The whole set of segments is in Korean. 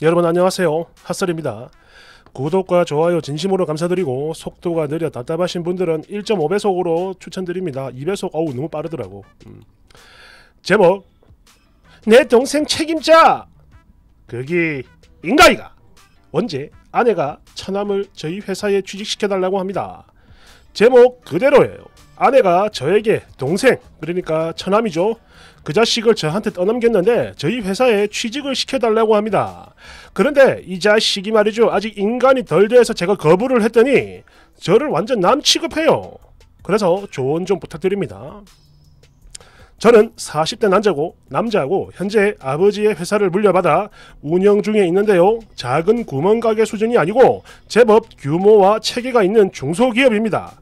여러분 안녕하세요 핫설입니다 구독과 좋아요 진심으로 감사드리고 속도가 느려 답답하신 분들은 1.5배속으로 추천드립니다 2배속 어우 너무 빠르더라고 음. 제목 내 동생 책임자 그게 인가이가 언제 아내가 처남을 저희 회사에 취직시켜달라고 합니다 제목 그대로예요 아내가 저에게 동생 그러니까 처남이죠. 그 자식을 저한테 떠넘겼는데 저희 회사에 취직을 시켜달라고 합니다. 그런데 이 자식이 말이죠. 아직 인간이 덜 돼서 제가 거부를 했더니 저를 완전 남 취급해요. 그래서 조언 좀 부탁드립니다. 저는 40대 남자고 남자고 현재 아버지의 회사를 물려받아 운영 중에 있는데요. 작은 구멍가게 수준이 아니고 제법 규모와 체계가 있는 중소기업입니다.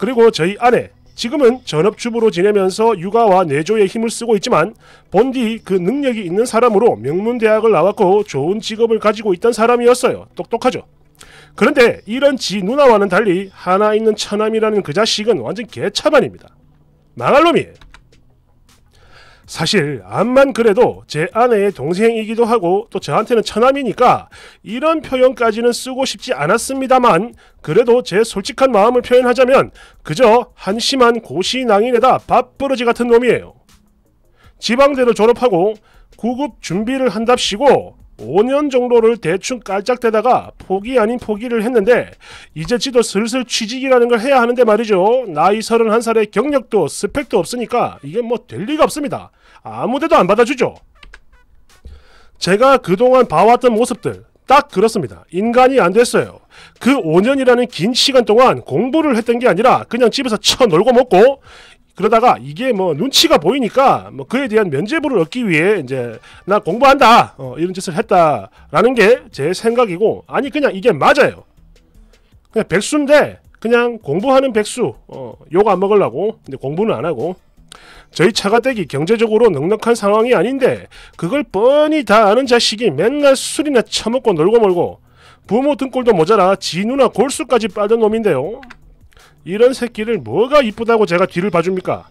그리고 저희 아내 지금은 전업주부로 지내면서 육아와 내조에 힘을 쓰고 있지만 본디 그 능력이 있는 사람으로 명문대학을 나왔고 좋은 직업을 가지고 있던 사람이었어요. 똑똑하죠. 그런데 이런 지 누나와는 달리 하나 있는 처남이라는 그 자식은 완전 개차반입니다. 망할 놈이에요. 사실 암만 그래도 제 아내의 동생이기도 하고 또 저한테는 처남이니까 이런 표현까지는 쓰고 싶지 않았습니다만 그래도 제 솔직한 마음을 표현하자면 그저 한심한 고시낭인에다 밥부러지 같은 놈이에요. 지방대를 졸업하고 구급 준비를 한답시고 5년 정도를 대충 깔짝대다가 포기 아닌 포기를 했는데 이제 지도 슬슬 취직이라는 걸 해야 하는데 말이죠. 나이 31살에 경력도 스펙도 없으니까 이게 뭐 될 리가 없습니다. 아무데도 안 받아주죠. 제가 그동안 봐왔던 모습들 딱 그렇습니다. 인간이 안 됐어요. 그 5년이라는 긴 시간 동안 공부를 했던 게 아니라 그냥 집에서 쳐놀고 먹고 그러다가 이게 뭐 눈치가 보이니까 뭐 그에 대한 면제부를 얻기 위해 이제 나 공부한다 어, 이런 짓을 했다라는 게 제 생각이고 아니 그냥 이게 맞아요. 그냥 백수인데 그냥 공부하는 백수 어, 욕안 먹으려고 근데 공부는 안 하고 저희 차가 되기 경제적으로 넉넉한 상황이 아닌데 그걸 뻔히 다 아는 자식이 맨날 술이나 처먹고 놀고 멀고 부모 등골도 모자라 지 누나 골수까지 빠던 놈인데요. 이런 새끼를 뭐가 이쁘다고 제가 뒤를 봐줍니까?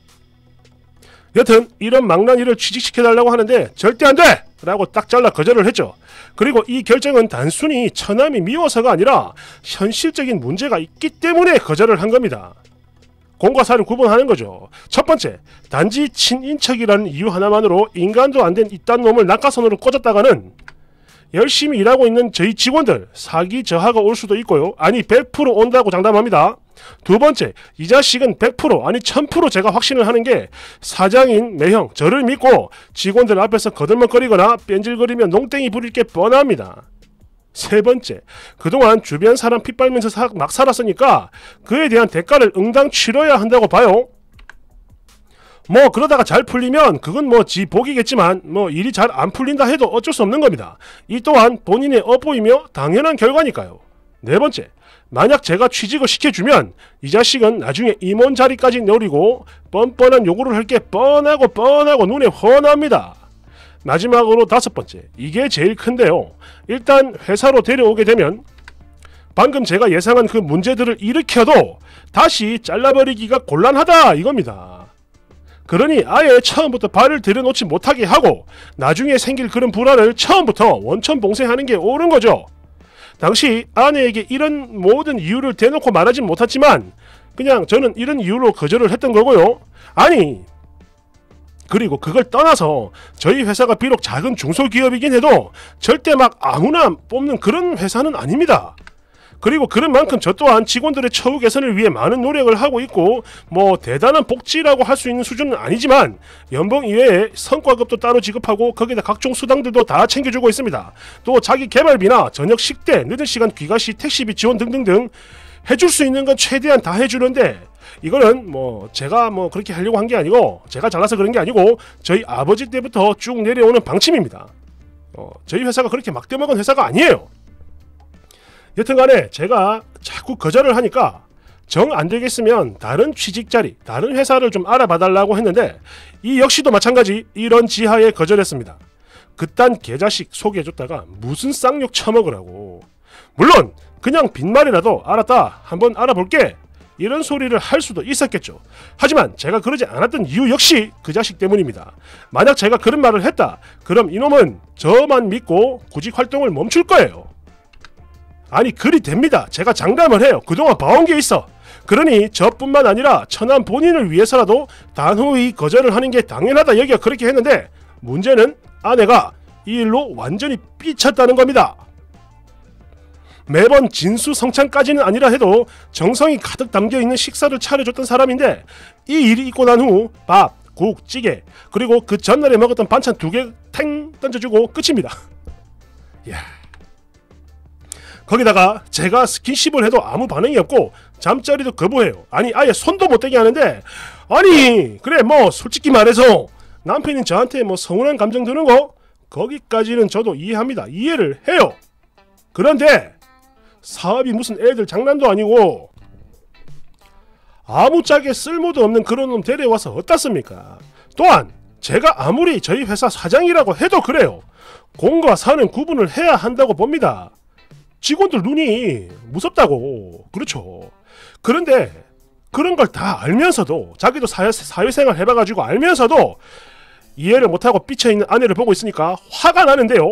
여튼 이런 망나니를 취직시켜달라고 하는데 절대 안 돼! 라고 딱 잘라 거절을 했죠. 그리고 이 결정은 단순히 처남이 미워서가 아니라 현실적인 문제가 있기 때문에 거절을 한 겁니다. 공과 사를 구분하는 거죠. 첫 번째, 단지 친인척이라는 이유 하나만으로 인간도 안 된 이딴 놈을 낙하선으로 꽂았다가는 열심히 일하고 있는 저희 직원들 사기 저하가 올 수도 있고요. 아니 100% 온다고 장담합니다. 두 번째, 이 자식은 100% 아니 1000% 제가 확신을 하는 게 사장인 매형 저를 믿고 직원들 앞에서 거들먹거리거나 뺀질거리며 농땡이 부릴 게 뻔합니다. 세 번째, 그동안 주변 사람 핏발면서 막 살았으니까 그에 대한 대가를 응당 치러야 한다고 봐요. 뭐 그러다가 잘 풀리면 그건 뭐지 복이겠지만 뭐 일이 잘 안 풀린다 해도 어쩔 수 없는 겁니다. 이 또한 본인의 업보이며 당연한 결과니까요. 네 번째, 만약 제가 취직을 시켜주면 이 자식은 나중에 임원 자리까지 노리고 뻔뻔한 요구를 할게 뻔하고 뻔하고 눈에 훤합니다. 마지막으로 다섯 번째, 이게 제일 큰데요. 일단 회사로 데려오게 되면 방금 제가 예상한 그 문제들을 일으켜도 다시 잘라버리기가 곤란하다 이겁니다. 그러니 아예 처음부터 발을 들여놓지 못하게 하고 나중에 생길 그런 불안을 처음부터 원천 봉쇄하는 게 옳은 거죠. 당시 아내에게 이런 모든 이유를 대놓고 말하진 못했지만 그냥 저는 이런 이유로 거절을 했던 거고요. 아니 그리고 그걸 떠나서 저희 회사가 비록 작은 중소기업이긴 해도 절대 막 아무나 뽑는 그런 회사는 아닙니다. 그리고 그런 만큼 저 또한 직원들의 처우 개선을 위해 많은 노력을 하고 있고 뭐 대단한 복지라고 할 수 있는 수준은 아니지만 연봉 이외에 성과급도 따로 지급하고 거기다 각종 수당들도 다 챙겨주고 있습니다. 또 자기 개발비나 저녁 식대, 늦은 시간 귀가시, 택시비 지원 등등등 해줄 수 있는 건 최대한 다 해주는데 이거는 뭐 제가 뭐 그렇게 하려고 한 게 아니고 제가 잘나서 그런 게 아니고 저희 아버지 때부터 쭉 내려오는 방침입니다. 어, 저희 회사가 그렇게 막대먹은 회사가 아니에요. 여튼간에 제가 자꾸 거절을 하니까 정 안 되겠으면 다른 취직자리, 다른 회사를 좀 알아봐 달라고 했는데 이 역시도 마찬가지 이런 지하에 거절했습니다. 그딴 계좌식 소개해줬다가 무슨 쌍욕 처먹으라고. 물론 그냥 빈말이라도 알았다 한번 알아볼게 이런 소리를 할 수도 있었겠죠. 하지만 제가 그러지 않았던 이유 역시 그 자식 때문입니다. 만약 제가 그런 말을 했다 그럼 이놈은 저만 믿고 구직 활동을 멈출 거예요. 아니 그리 됩니다. 제가 장담을 해요. 그동안 봐온 게 있어. 그러니 저뿐만 아니라 천안 본인을 위해서라도 단호히 거절을 하는 게 당연하다 여기가 그렇게 했는데 문제는 아내가 이 일로 완전히 삐쳤다는 겁니다. 매번 진수성찬까지는 아니라 해도 정성이 가득 담겨있는 식사를 차려줬던 사람인데 이 일이 있고 난 후 밥, 국, 찌개 그리고 그 전날에 먹었던 반찬 두 개 탱 던져주고 끝입니다. 야. 거기다가 제가 스킨십을 해도 아무 반응이 없고 잠자리도 거부해요. 아니 아예 손도 못 대게 하는데 아니 그래 뭐 솔직히 말해서 남편이 저한테 뭐 서운한 감정 드는 거 거기까지는 저도 이해합니다. 이해를 해요. 그런데 사업이 무슨 애들 장난도 아니고 아무짝에 쓸모도 없는 그런 놈 데려와서 어떻습니까? 또한 제가 아무리 저희 회사 사장이라고 해도 그래요. 공과 사는 구분을 해야 한다고 봅니다. 직원들 눈이 무섭다고. 그렇죠. 그런데 그런 걸 다 알면서도 자기도 사회, 사회생활 해봐가지고 알면서도 이해를 못하고 삐쳐있는 아내를 보고 있으니까 화가 나는데요.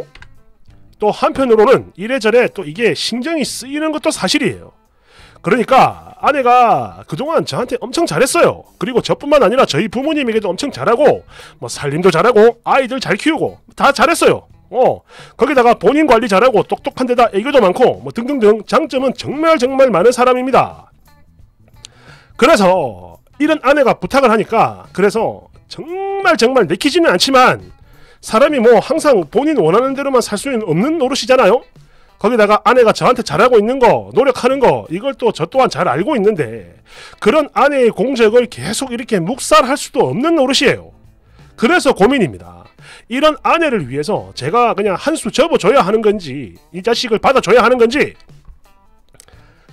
또 한편으로는 이래저래 또 이게 신경이 쓰이는 것도 사실이에요. 그러니까 아내가 그동안 저한테 엄청 잘했어요. 그리고 저뿐만 아니라 저희 부모님에게도 엄청 잘하고 뭐 살림도 잘하고 아이들 잘 키우고 다 잘했어요. 어 거기다가 본인 관리 잘하고 똑똑한 데다 애교도 많고 뭐 등등등 장점은 정말 정말 많은 사람입니다. 그래서 이런 아내가 부탁을 하니까 그래서 정말 정말 내키지는 않지만 사람이 뭐 항상 본인 원하는 대로만 살 수는 없는 노릇이잖아요. 거기다가 아내가 저한테 잘하고 있는 거, 노력하는 거, 이걸 또 저 또한 잘 알고 있는데, 그런 아내의 공적을 계속 이렇게 묵살할 수도 없는 노릇이에요. 그래서 고민입니다. 이런 아내를 위해서 제가 그냥 한 수 접어줘야 하는 건지 이 자식을 받아줘야 하는 건지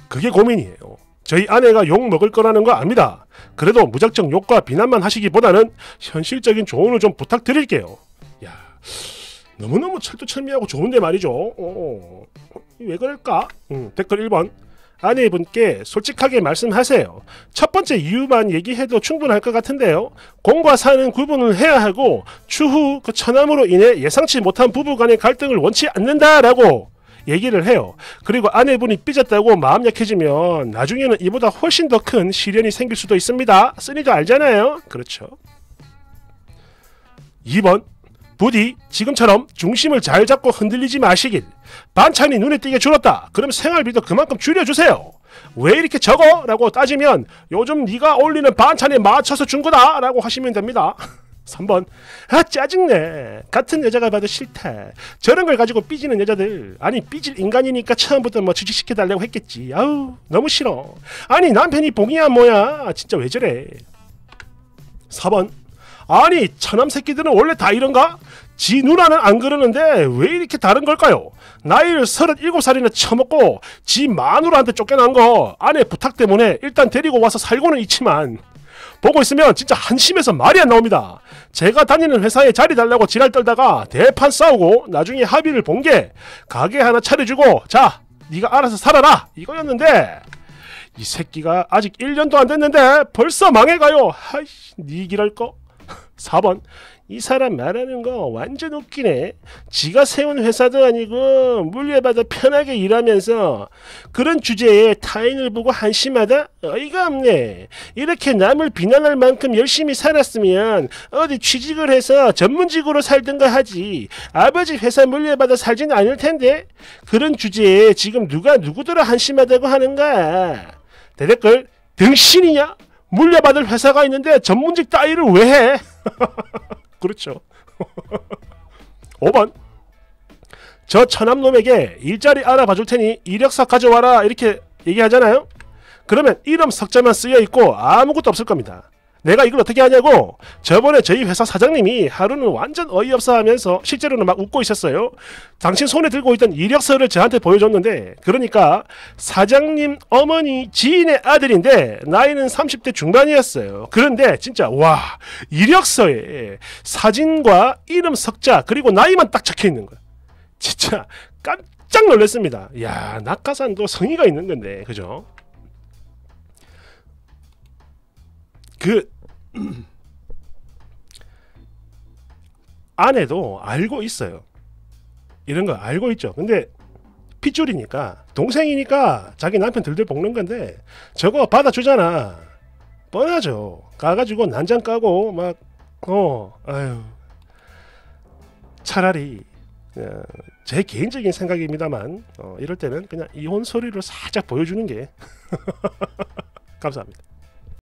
그게 고민이에요. 저희 아내가 욕 먹을 거라는 거 압니다. 그래도 무작정 욕과 비난만 하시기보다는 현실적인 조언을 좀 부탁드릴게요. 야, 너무너무 철두철미하고 좋은데 말이죠. 어, 어. 왜 그럴까? 음, 댓글 1번. 아내분께 솔직하게 말씀하세요. 첫 번째 이유만 얘기해도 충분할 것 같은데요. 공과 사는 구분을 해야 하고 추후 그 처남으로 인해 예상치 못한 부부간의 갈등을 원치 않는다라고 얘기를 해요. 그리고 아내분이 삐졌다고 마음 약해지면 나중에는 이보다 훨씬 더 큰 시련이 생길 수도 있습니다. 쓰니도 알잖아요. 그렇죠. 2번 부디 지금처럼 중심을 잘 잡고 흔들리지 마시길. 반찬이 눈에 띄게 줄었다. 그럼 생활비도 그만큼 줄여주세요. 왜 이렇게 적어? 라고 따지면 요즘 네가 올리는 반찬에 맞춰서 준 거다. 라고 하시면 됩니다. 3번 아 짜증내 같은 여자가 봐도 싫다 저런 걸 가지고 삐지는 여자들 아니 삐질 인간이니까 처음부터 뭐 취직시켜달라고 했겠지 아우 너무 싫어 아니 남편이 봉이야 뭐야 진짜 왜 저래 4번 아니 처남 새끼들은 원래 다 이런가? 지 누나는 안 그러는데 왜 이렇게 다른 걸까요? 나이를 37살이나 처먹고 지 마누라한테 쫓겨난 거 아내 부탁 때문에 일단 데리고 와서 살고는 있지만 보고 있으면 진짜 한심해서 말이 안 나옵니다. 제가 다니는 회사에 자리 달라고 지랄 떨다가 대판 싸우고 나중에 합의를 본 게 가게 하나 차려주고 자 네가 알아서 살아라 이거였는데 이 새끼가 아직 1년도 안 됐는데 벌써 망해가요. 하이 니기랄 거. 4번 이 사람 말하는 거 완전 웃기네. 지가 세운 회사도 아니고 물려받아 편하게 일하면서 그런 주제에 타인을 보고 한심하다? 어이가 없네. 이렇게 남을 비난할 만큼 열심히 살았으면 어디 취직을 해서 전문직으로 살든가 하지. 아버지 회사 물려받아 살진 않을 텐데 그런 주제에 지금 누가 누구더러 한심하다고 하는가. 대댓글 등신이냐? 물려받을 회사가 있는데 전문직 따위를 왜 해? 그렇죠. 5번 저 천암놈에게 일자리 알아봐줄 테니 이력서 가져와라 이렇게 얘기하잖아요. 그러면 이름 석자만 쓰여있고 아무것도 없을 겁니다. 내가 이걸 어떻게 하냐고 저번에 저희 회사 사장님이 하루는 완전 어이없어 하면서 실제로는 막 웃고 있었어요. 당신 손에 들고 있던 이력서를 저한테 보여줬는데 그러니까 사장님 어머니 지인의 아들인데 나이는 30대 중반이었어요. 그런데 진짜 와 이력서에 사진과 이름 석자 그리고 나이만 딱 적혀 있는 거야. 진짜 깜짝 놀랐습니다. 야 낙하산도 성의가 있는 건데 그죠? 그 아내도 알고 있어요. 이런 거 알고 있죠. 근데 핏줄이니까 동생이니까 자기 남편 들들 볶는 건데 저거 받아주잖아. 뻔하죠. 가가지고 난장 까고 막 어 아유 차라리 어, 제 개인적인 생각입니다만 어, 이럴 때는 그냥 이혼 소리를 살짝 보여주는 게 감사합니다.